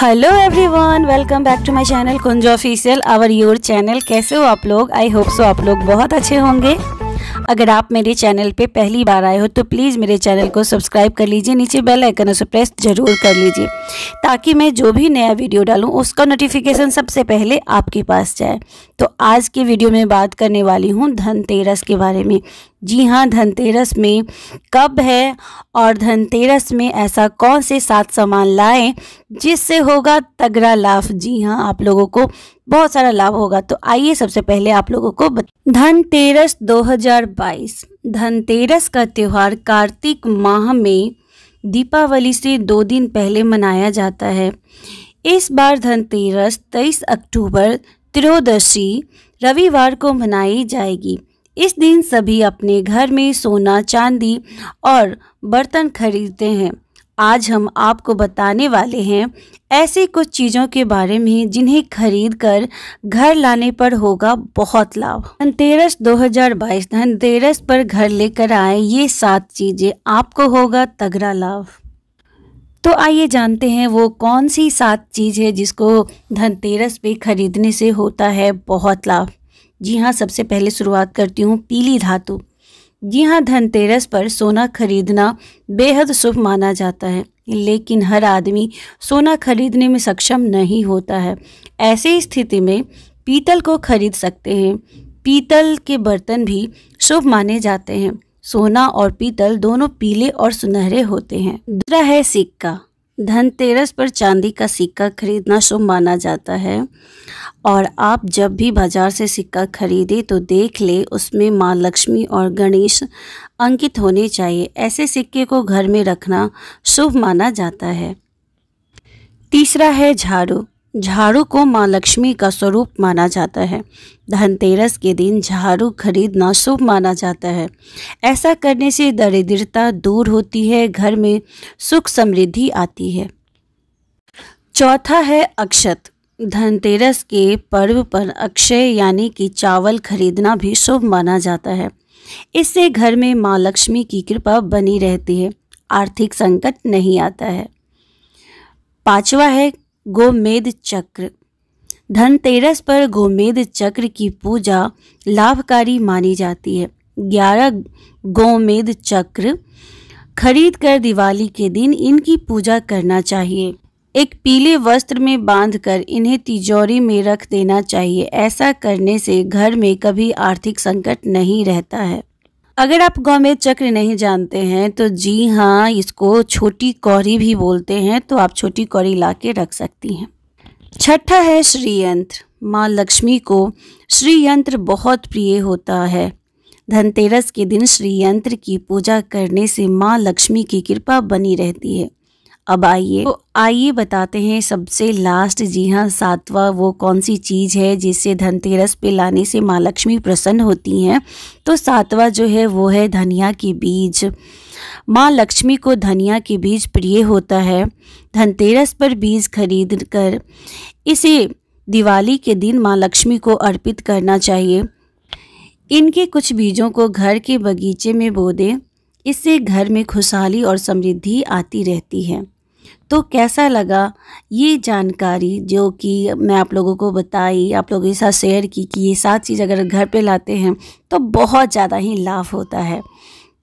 hello everyone welcome back to my channel Kunj official our your channel कैसे हो आप लोग आई होप सो आप लोग बहुत अच्छे होंगे अगर आप मेरे चैनल पे पहली बार आए हो तो प्लीज़ मेरे चैनल को सब्सक्राइब कर लीजिए नीचे बेल आइकन उसे प्रेस जरूर कर लीजिए ताकि मैं जो भी नया वीडियो डालूं उसका नोटिफिकेशन सबसे पहले आपके पास जाए तो आज की वीडियो में बात करने वाली हूँ धनतेरस के बारे में जी हाँ धनतेरस में कब है और धनतेरस में ऐसा कौन से सात सामान लाएं जिससे होगा तगड़ा लाभ जी हाँ आप लोगों को बहुत सारा लाभ होगा तो आइए सबसे पहले आप लोगों को धनतेरस 2022 धनतेरस का त्यौहार कार्तिक माह में दीपावली से दो दिन पहले मनाया जाता है इस बार धनतेरस 23 अक्टूबर त्रयोदशी रविवार को मनाई जाएगी इस दिन सभी अपने घर में सोना चांदी और बर्तन खरीदते हैं आज हम आपको बताने वाले हैं ऐसे कुछ चीज़ों के बारे में जिन्हें खरीद कर घर लाने पर होगा बहुत लाभ धनतेरस 2022 धनतेरस पर घर लेकर आए ये सात चीज़ें आपको होगा तगड़ा लाभ तो आइए जानते हैं वो कौन सी सात चीज़ है जिसको धनतेरस पे खरीदने से होता है बहुत लाभ जी हाँ सबसे पहले शुरुआत करती हूँ पीली धातु जी हाँ धनतेरस पर सोना खरीदना बेहद शुभ माना जाता है लेकिन हर आदमी सोना खरीदने में सक्षम नहीं होता है ऐसे स्थिति में पीतल को खरीद सकते हैं पीतल के बर्तन भी शुभ माने जाते हैं सोना और पीतल दोनों पीले और सुनहरे होते हैं दूसरा है सिक्का धनतेरस पर चांदी का सिक्का खरीदना शुभ माना जाता है और आप जब भी बाजार से सिक्का खरीदें तो देख ले उसमें माँ लक्ष्मी और गणेश अंकित होने चाहिए ऐसे सिक्के को घर में रखना शुभ माना जाता है तीसरा है झाड़ू झाड़ू को माँ लक्ष्मी का स्वरूप माना जाता है धनतेरस के दिन झाड़ू खरीदना शुभ माना जाता है ऐसा करने से दरिद्रता दूर होती है घर में सुख समृद्धि आती है चौथा है अक्षत धनतेरस के पर्व पर अक्षय यानी कि चावल खरीदना भी शुभ माना जाता है इससे घर में माँ लक्ष्मी की कृपा बनी रहती है आर्थिक संकट नहीं आता है पांचवा है गोमेद चक्र धनतेरस पर गोमेद चक्र की पूजा लाभकारी मानी जाती है ग्यारह गोमेद चक्र खरीद कर दिवाली के दिन इनकी पूजा करना चाहिए एक पीले वस्त्र में बांधकर इन्हें तिजोरी में रख देना चाहिए ऐसा करने से घर में कभी आर्थिक संकट नहीं रहता है अगर आप गाँव में चक्र नहीं जानते हैं तो जी हाँ इसको छोटी कौरी भी बोलते हैं तो आप छोटी कौरी ला के रख सकती हैं छठा है श्रीयंत्र माँ लक्ष्मी को श्रीयंत्र बहुत प्रिय होता है धनतेरस के दिन श्रीयंत्र की पूजा करने से माँ लक्ष्मी की कृपा बनी रहती है अब आइए तो आइए बताते हैं सबसे लास्ट जी हाँ सातवा वो कौन सी चीज़ है जिससे धनतेरस पे लाने से माँ लक्ष्मी प्रसन्न होती हैं तो सातवा जो है वो है धनिया के बीज माँ लक्ष्मी को धनिया के बीज प्रिय होता है धनतेरस पर बीज खरीद कर इसे दिवाली के दिन माँ लक्ष्मी को अर्पित करना चाहिए इनके कुछ बीजों को घर के बगीचे में बो दें इससे घर में खुशहाली और समृद्धि आती रहती है तो कैसा लगा ये जानकारी जो कि मैं आप लोगों को बताई आप लोगों के साथ शेयर की कि ये सात चीज़ अगर घर पे लाते हैं तो बहुत ज़्यादा ही लाभ होता है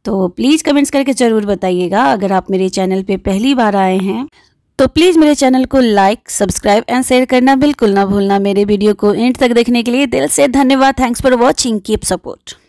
तो प्लीज़ कमेंट्स करके ज़रूर बताइएगा अगर आप मेरे चैनल पे पहली बार आए हैं तो प्लीज़ मेरे चैनल को लाइक सब्सक्राइब एंड शेयर करना बिल्कुल ना भूलना मेरे वीडियो को एंड तक देखने के लिए दिल से धन्यवाद thanks for watching keep support